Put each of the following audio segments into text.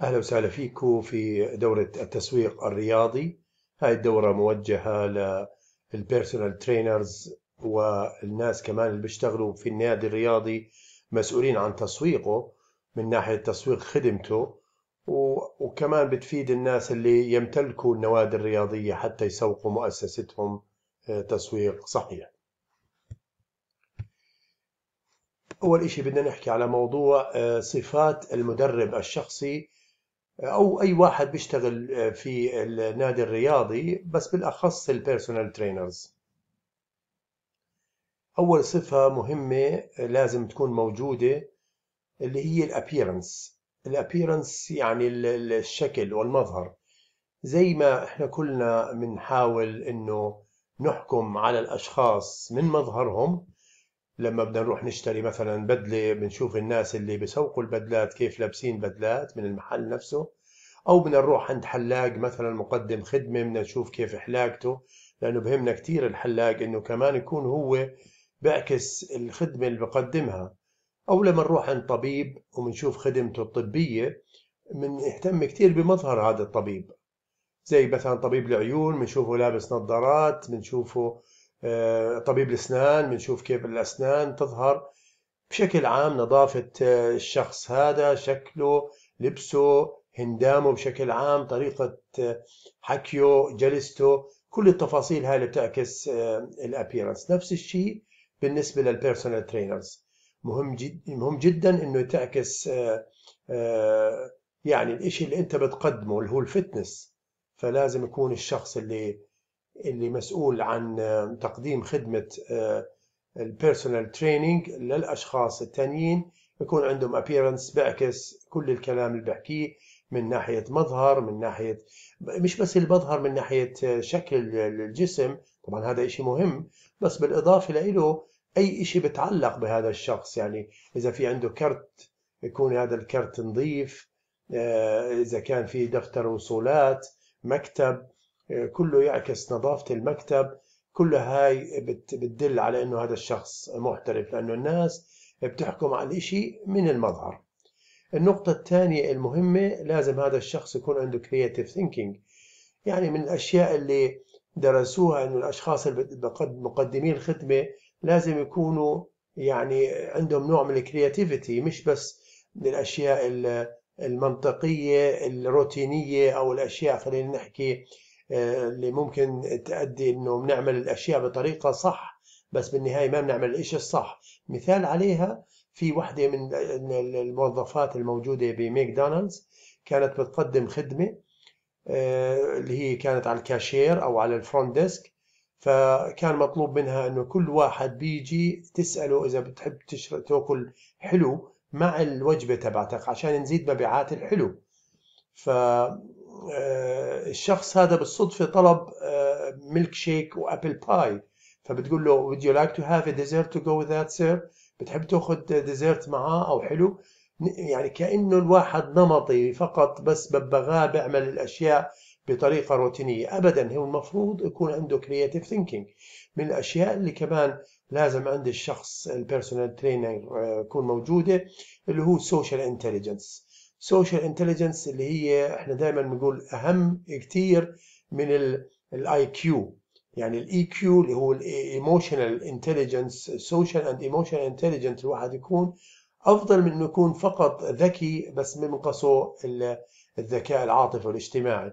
أهلا وسهلا فيكم في دورة التسويق الرياضي هاي الدورة موجهة للبيرسونال ترينرز والناس كمان اللي بيشتغلوا في النادي الرياضي مسؤولين عن تسويقه من ناحية تسويق خدمته وكمان بتفيد الناس اللي يمتلكوا النوادي الرياضية حتى يسوقوا مؤسستهم آه، تسويق صحيح أول إشي بدنا نحكي على موضوع آه، صفات المدرب الشخصي او اي واحد بيشتغل آه، في النادي الرياضي بس بالاخص البيرسونال ترينرز اول صفه مهمه آه، لازم تكون موجوده اللي هي الابييرنس الابييرنس يعني الشكل والمظهر زي ما احنا كلنا بنحاول انه نحكم على الاشخاص من مظهرهم لما بدنا نروح نشتري مثلا بدلة بنشوف الناس اللي بسوقوا البدلات كيف لابسين بدلات من المحل نفسه أو بدنا نروح عند حلاق مثلا مقدم خدمة بدنا نشوف كيف حلاقته لأنه بهمنا كتير الحلاق إنه كمان يكون هو بعكس الخدمة اللي بقدمها أو لما نروح عند طبيب وبنشوف خدمته الطبية بنهتم كتير بمظهر هذا الطبيب زي مثلا طبيب العيون بنشوفه لابس نظارات بنشوفه آه، طبيب الأسنان بنشوف كيف الأسنان تظهر بشكل عام نظافة آه، الشخص هذا شكله لبسه هندامه بشكل عام طريقة آه، حكيه جلسته كل التفاصيل هاي اللي بتعكس الابييرنس نفس الشيء بالنسبة للبيرسونال ترينرز مهم جد مهم جدا انه تعكس يعني الاشي اللي انت بتقدمه اللي هو الفتنس فلازم يكون الشخص اللي اللي مسؤول عن آه، تقديم خدمة البيرسونال آه، تريننج للأشخاص التانيين يكون عندهم ابييرنس بيعكس كل الكلام اللي بحكيه من ناحية مظهر من ناحية مش بس المظهر من ناحية آه، شكل الجسم طبعا هذا إشي مهم بس بالإضافة له أي إشي بتعلق بهذا الشخص يعني إذا في عنده كرت يكون هذا الكرت نظيف إذا كان في دفتر وصولات مكتب كله يعكس نظافة المكتب كلها هاي بتدل على انه هذا الشخص محترف لانه الناس بتحكم على الاشي من المظهر النقطة الثانية المهمة لازم هذا الشخص يكون عنده creative thinking يعني من الاشياء اللي درسوها انه الاشخاص مقدمي الخدمة لازم يكونوا يعني عندهم نوع من الكرياتيفيتي مش بس الاشياء المنطقية الروتينية او الاشياء خلينا نحكي آه، اللي ممكن تؤدي انه بنعمل الاشياء بطريقه صح بس بالنهايه ما بنعمل الشيء الصح مثال عليها في وحده من الموظفات الموجوده بماكدونالدز كانت بتقدم خدمه آه، اللي هي كانت على الكاشير او على الفرونت ديسك فكان مطلوب منها انه كل واحد بيجي تساله اذا بتحب تشرب تاكل حلو مع الوجبه تبعتك عشان نزيد مبيعات الحلو ف آه، الشخص هذا بالصدفة طلب ميلك شيك وابل باي فبتقول له would you like to have a dessert to go with that sir بتحب تاخذ ديزرت معاه او حلو يعني كأنه الواحد نمطي فقط بس ببغاء بيعمل الأشياء بطريقة روتينية أبدا هو المفروض يكون عنده creative thinking من الأشياء اللي كمان لازم عند الشخص البيرسونال آه، ترينر يكون موجودة اللي هو social intelligence سوشيال انتليجنس اللي هي احنا دايما بنقول اهم كتير من الاي كيو يعني الاي كيو e اللي هو الايموشنال انتليجنس سوشيال اند ايموشنال انتليجنس الواحد يكون افضل من انه يكون فقط ذكي بس منقصه الذكاء العاطفي والاجتماعي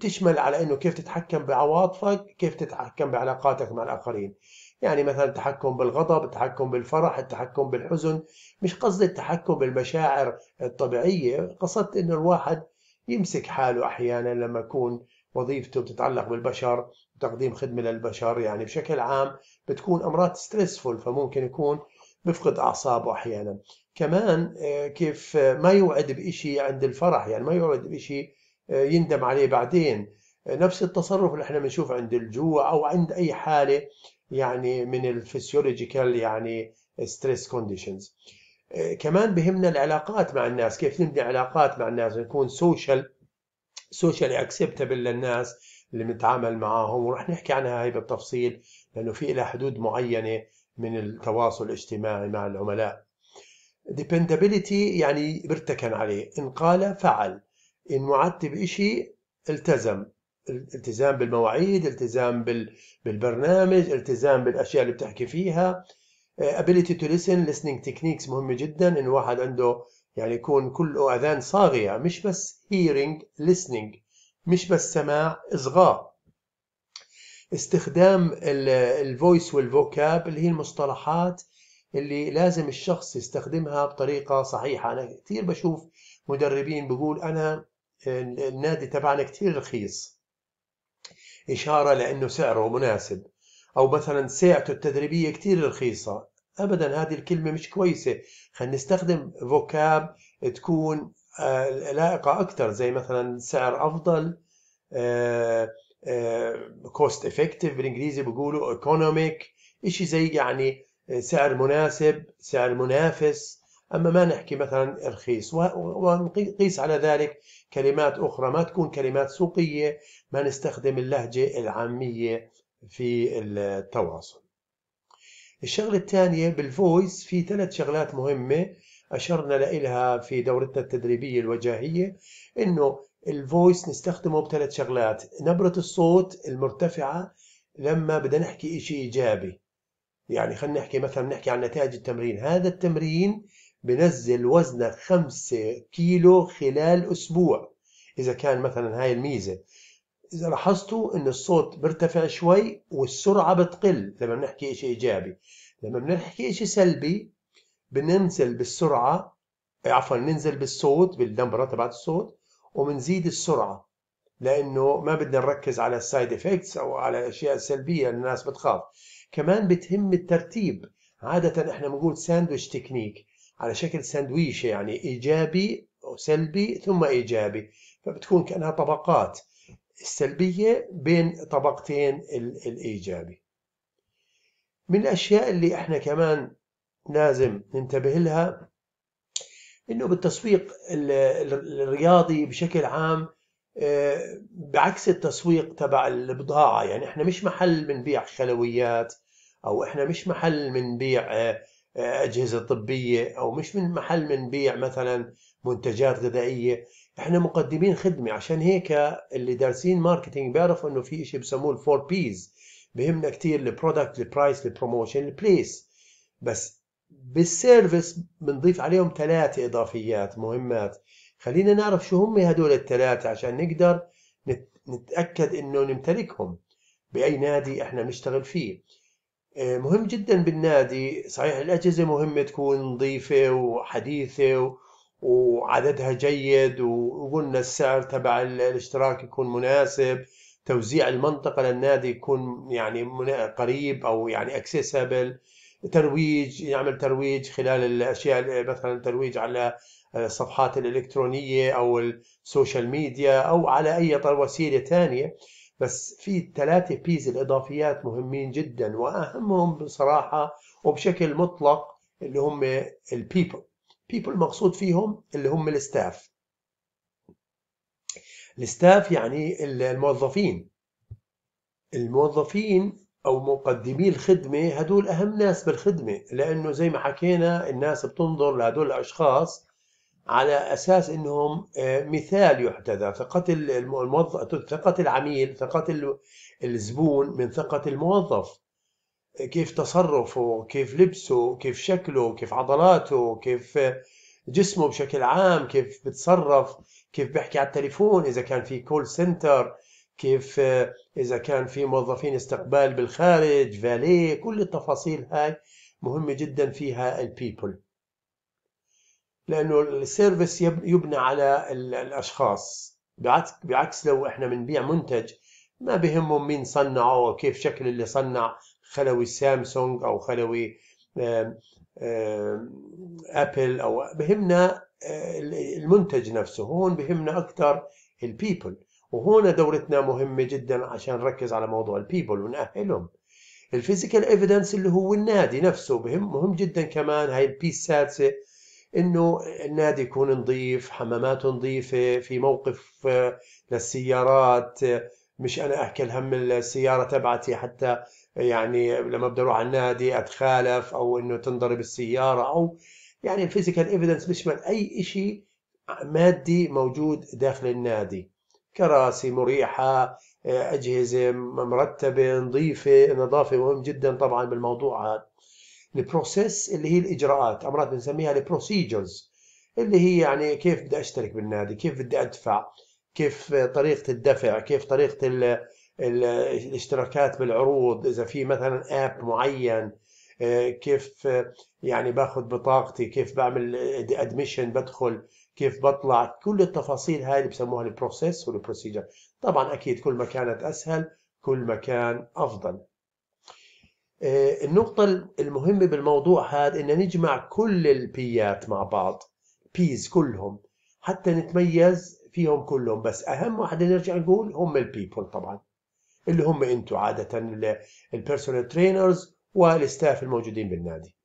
تشمل على انه كيف تتحكم بعواطفك كيف تتحكم بعلاقاتك مع الاخرين يعني مثلا التحكم بالغضب التحكم بالفرح التحكم بالحزن مش قصد التحكم بالمشاعر الطبيعية قصدت أن الواحد يمسك حاله أحيانا لما يكون وظيفته بتتعلق بالبشر وتقديم خدمة للبشر يعني بشكل عام بتكون أمراض ستريسفول فممكن يكون بفقد أعصابه أحيانا كمان آه، كيف آه، ما يوعد بإشي عند الفرح يعني ما يوعد بإشي آه، يندم عليه بعدين نفس التصرف اللي احنا بنشوف عند الجوع أو عند أي حالة يعني من الفسيولوجيكال يعني ستريس كونديشنز آه، كمان بهمنا العلاقات مع الناس كيف نبني علاقات مع الناس نكون سوشيال سوشيال اكسبتابل للناس اللي بنتعامل معاهم ورح نحكي عنها هاي بالتفصيل لانه في لها حدود معينه من التواصل الاجتماعي مع العملاء dependability يعني برتكن عليه إن قال فعل إن وعدت بشيء التزم التزام بالمواعيد التزام بالبرنامج التزام بالاشياء اللي بتحكي فيها آه، ability to listen listening techniques مهمه جدا انه واحد عنده يعني يكون كله اذان صاغيه مش بس hearing listening مش بس سماع اصغاء استخدام الفويس والفوكاب اللي هي المصطلحات اللي لازم الشخص يستخدمها بطريقه صحيحه انا كثير بشوف مدربين بقول انا النادي تبعنا كثير رخيص إشارة لأنه سعره مناسب أو مثلا ساعته التدريبية كتير رخيصة أبدا هذه الكلمة مش كويسة خلينا نستخدم فوكاب تكون آه، لائقة أكثر زي مثلا سعر أفضل كوست آه، افكتيف آه، بالانجليزي بيقولوا ايكونوميك شيء زي يعني سعر مناسب سعر منافس أما ما نحكي مثلا رخيص ونقيس على ذلك كلمات أخرى ما تكون كلمات سوقية ما نستخدم اللهجة العامية في التواصل الشغلة الثانية بالفويس في ثلاث شغلات مهمة أشرنا لها في دورتنا التدريبية الوجاهية إنه الفويس نستخدمه بثلاث شغلات نبرة الصوت المرتفعة لما بدنا نحكي إشي إيجابي يعني خلينا نحكي مثلا نحكي عن نتائج التمرين هذا التمرين بنزل وزنك خمسة كيلو خلال أسبوع إذا كان مثلا هاي الميزة إذا لاحظتوا إن الصوت بيرتفع شوي والسرعة بتقل لما بنحكي إشي إيجابي لما بنحكي إشي سلبي بننزل بالسرعة عفوا ننزل بالصوت بالنبرة تبعت الصوت وبنزيد السرعة لأنه ما بدنا نركز على السايد افكتس أو على الأشياء السلبية الناس بتخاف كمان بتهم الترتيب عادة احنا بنقول ساندويتش تكنيك على شكل سندويشة يعني إيجابي وسلبي ثم إيجابي فبتكون كأنها طبقات السلبية بين طبقتين الإيجابي من الأشياء اللي إحنا كمان لازم ننتبه لها إنه بالتسويق الرياضي بشكل عام آه، بعكس التسويق تبع البضاعة يعني إحنا مش محل بنبيع خلويات أو إحنا مش محل بنبيع أجهزة طبية أو مش من محل بنبيع بيع مثلا منتجات غذائية احنا مقدمين خدمة عشان هيك اللي دارسين ماركتينج بيعرفوا انه في شيء بسموه الفور بيز بهمنا كثير البرودكت البرايس البروموشن البليس بس بالسيرفيس بنضيف عليهم ثلاثة إضافيات مهمات خلينا نعرف شو هم هدول الثلاثة عشان نقدر نتأكد إنه نمتلكهم بأي نادي إحنا بنشتغل فيه آه، مهم جدا بالنادي صحيح الأجهزة مهمة تكون نظيفة وحديثة وعددها جيد وقلنا السعر تبع الاشتراك يكون مناسب توزيع المنطقة للنادي يكون يعني قريب أو يعني اكسسبل ترويج يعمل ترويج خلال الأشياء مثلا ترويج على الصفحات الإلكترونية أو السوشيال ميديا أو على أي وسيلة ثانية بس في ثلاثة بيز الإضافيات مهمين جدا وأهمهم بصراحة وبشكل مطلق اللي هم البيبل بيبل مقصود فيهم اللي هم الستاف الستاف يعني الموظفين الموظفين أو مقدمي الخدمة هدول أهم ناس بالخدمة لأنه زي ما حكينا الناس بتنظر لهدول الأشخاص على اساس انهم آه، مثال يحتذى ثقه الموظف ثقه العميل ثقه الزبون من ثقه الموظف كيف تصرفه كيف لبسه كيف شكله كيف عضلاته كيف جسمه بشكل عام كيف بتصرف كيف بيحكي على التليفون اذا كان في كول سنتر كيف آه، اذا كان في موظفين استقبال بالخارج فاليه كل التفاصيل هاي مهمه جدا فيها البيبل لانه السيرفيس يبنى على الاشخاص بعكس بعكس لو احنا بنبيع منتج ما بهمهم مين صنعه او كيف شكل اللي صنع خلوي سامسونج او خلوي ابل او بهمنا آه، المنتج نفسه هون بهمنا اكثر البيبل وهنا دورتنا مهمه جدا عشان نركز على موضوع البيبل ونأهلهم الفيزيكال ايفيدنس اللي هو النادي نفسه بهم مهم جدا كمان هاي البيس السادسه انه النادي يكون نظيف حماماته نظيفه في موقف آه، للسيارات آه، مش انا احكي الهم السياره تبعتي حتى يعني لما بدي اروح على النادي اتخالف او انه تنضرب السياره او يعني الفيزيكال ايفيدنس بيشمل اي شيء مادي موجود داخل النادي كراسي مريحه آه، اجهزه مرتبه نظيفه النظافه مهم جدا طبعا بالموضوع هذا البروسيس اللي هي الاجراءات امرات بنسميها البروسيجرز اللي هي يعني كيف بدي اشترك بالنادي كيف بدي ادفع كيف طريقه الدفع كيف طريقه الـ الاشتراكات بالعروض اذا في مثلا اب معين آه، كيف آه، يعني باخذ بطاقتي كيف بعمل ادمشن بدخل كيف بطلع كل التفاصيل هاي اللي بسموها البروسيس والبروسيجر طبعا اكيد كل ما كانت اسهل كل ما كان افضل آه، النقطة المهمة بالموضوع هذا إن نجمع كل البيات مع بعض بيز كلهم حتى نتميز فيهم كلهم بس أهم واحدة نرجع نقول هم البيبول طبعا اللي هم أنتوا عادة البيرسونال ترينرز والستاف الموجودين بالنادي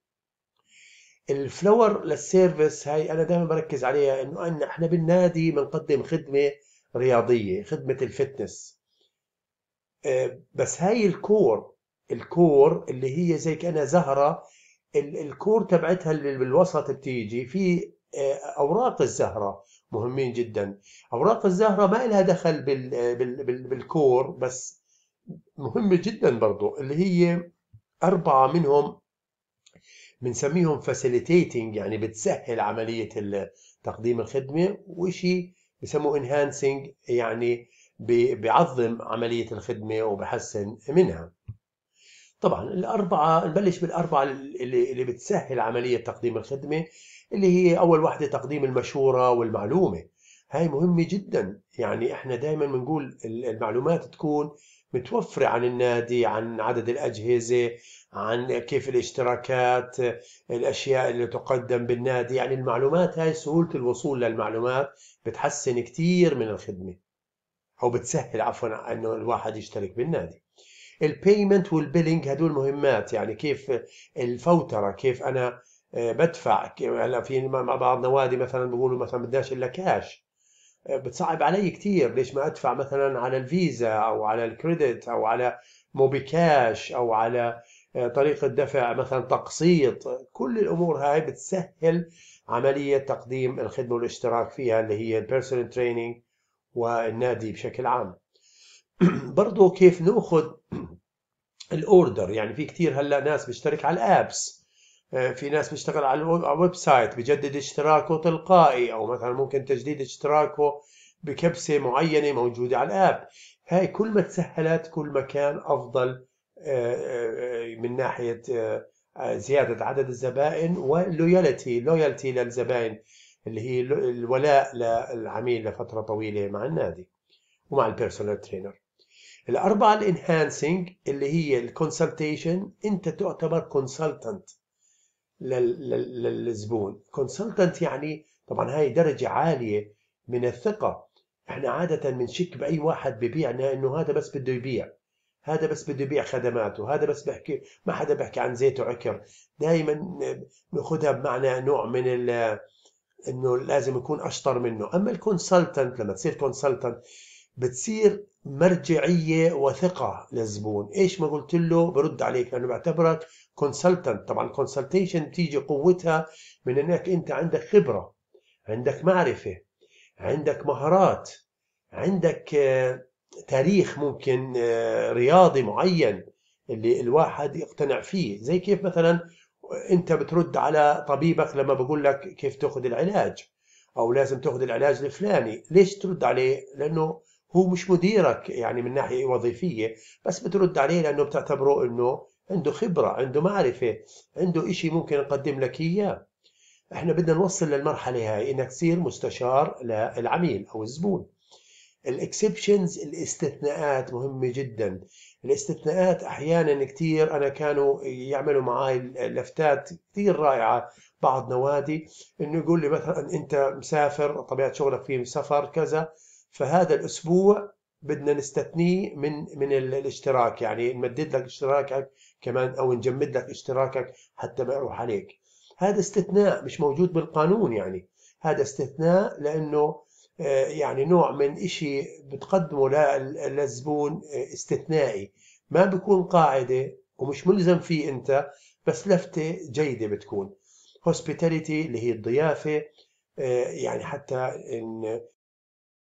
الفلور للسيرفيس هاي أنا دائما بركز عليها إنه إن إحنا بالنادي بنقدم خدمة رياضية خدمة الفتنس آه، بس هاي الكور الكور اللي هي زي كانها زهره الكور تبعتها اللي بالوسط بتيجي في آه، اوراق الزهره مهمين جدا اوراق الزهره ما لها دخل بالكور بس مهمه جدا برضو اللي هي اربعه منهم بنسميهم فاسيليتيتنج يعني بتسهل عمليه تقديم الخدمه وشيء بسموه انهانسنج يعني بيعظم عمليه الخدمه وبحسن منها طبعا الأربعة نبلش بالأربعة اللي, اللي بتسهل عملية تقديم الخدمة اللي هي أول واحدة تقديم المشورة والمعلومة هاي مهمة جدا يعني احنا دائما بنقول المعلومات تكون متوفرة عن النادي عن عدد الأجهزة عن كيف الاشتراكات الأشياء اللي تقدم بالنادي يعني المعلومات هاي سهولة الوصول للمعلومات بتحسن كثير من الخدمة أو بتسهل عفوا أنه الواحد يشترك بالنادي البيمنت والبيلينج هدول مهمات يعني كيف الفوتره كيف انا آه، بدفع هلا في بعض نوادي مثلا بيقولوا مثلا بدناش الا كاش آه، بتصعب علي كثير ليش ما ادفع مثلا على الفيزا او على الكريدت او على موبي كاش او على آه، طريقه دفع مثلا تقسيط كل الامور هاي بتسهل عمليه تقديم الخدمه والاشتراك فيها اللي هي البيرسونال تريننج والنادي بشكل عام برضه كيف ناخذ الاوردر يعني في كثير هلا ناس بيشترك على الابس آه، في ناس بيشتغل على الويب سايت بجدد اشتراكه تلقائي او مثلا ممكن تجديد اشتراكه بكبسه معينه موجوده على الاب هاي كل ما تسهلت كل ما كان افضل آه، آه، من ناحيه زياده عدد الزبائن واللويالتي لويالتي للزبائن اللي هي الولاء للعميل لفتره طويله مع النادي ومع البيرسونال ترينر الأربعة الانهانسينج اللي هي الكونسلتيشن أنت تعتبر كونسلتنت للزبون كونسلتنت يعني طبعا هاي درجة عالية من الثقة احنا عادة بنشك بأي واحد ببيعنا إنه هذا بس بده يبيع هذا بس بده يبيع خدماته هذا بس بحكي ما حدا بحكي عن زيت وعكر دائما ناخذها بمعنى نوع من ال انه لازم يكون اشطر منه اما الكونسلتنت لما تصير كونسلتنت بتصير مرجعية وثقة للزبون ايش ما قلت له برد عليك لانه بعتبرك كونسلتنت طبعا الكونسلتيشن تيجي قوتها من انك انت عندك خبرة عندك معرفة عندك مهارات عندك آه، تاريخ ممكن آه، رياضي معين اللي الواحد يقتنع فيه زي كيف مثلا انت بترد على طبيبك لما بقول لك كيف تاخذ العلاج او لازم تاخذ العلاج الفلاني ليش ترد عليه لانه هو مش مديرك يعني من ناحية وظيفية بس بترد عليه لأنه بتعتبره أنه عنده خبرة عنده معرفة عنده إشي ممكن يقدم لك إياه احنا بدنا نوصل للمرحلة هاي انك تصير مستشار للعميل او الزبون الاكسبشنز الاستثناءات مهمة جدا الاستثناءات احيانا كثير انا كانوا يعملوا معي لفتات كثير رائعة بعض نوادي انه يقول لي مثلا انت مسافر طبيعة شغلك في سفر كذا فهذا الاسبوع بدنا نستثنيه من من الاشتراك يعني نمدد لك اشتراكك كمان او نجمد لك اشتراكك حتى ما يروح عليك هذا استثناء مش موجود بالقانون يعني هذا استثناء لانه آه، يعني نوع من إشي بتقدمه للزبون آه، استثنائي ما بيكون قاعدة ومش ملزم فيه أنت بس لفتة جيدة بتكون هوسبيتاليتي اللي هي الضيافة آه، يعني حتى